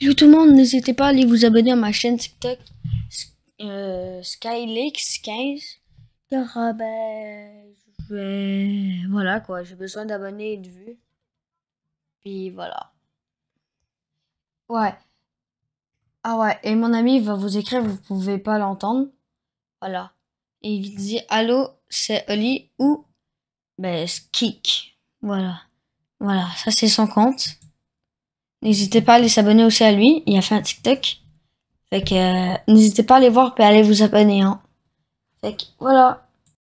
Yo tout le monde, n'hésitez pas à aller vous abonner à ma chaîne TikTok 15 euh, ben, Voilà quoi, j'ai besoin d'abonnés et de vues. Puis voilà. Ouais. Ah ouais, et mon ami va vous écrire, vous pouvez pas l'entendre. Voilà. Et il dit Allô, c'est Oli ou ben, Skik. Voilà. Voilà, ça c'est son compte. N'hésitez pas à aller s'abonner aussi à lui. Il a fait un TikTok. Fait que euh, n'hésitez pas à aller voir et aller vous abonner. Hein. Fait que voilà.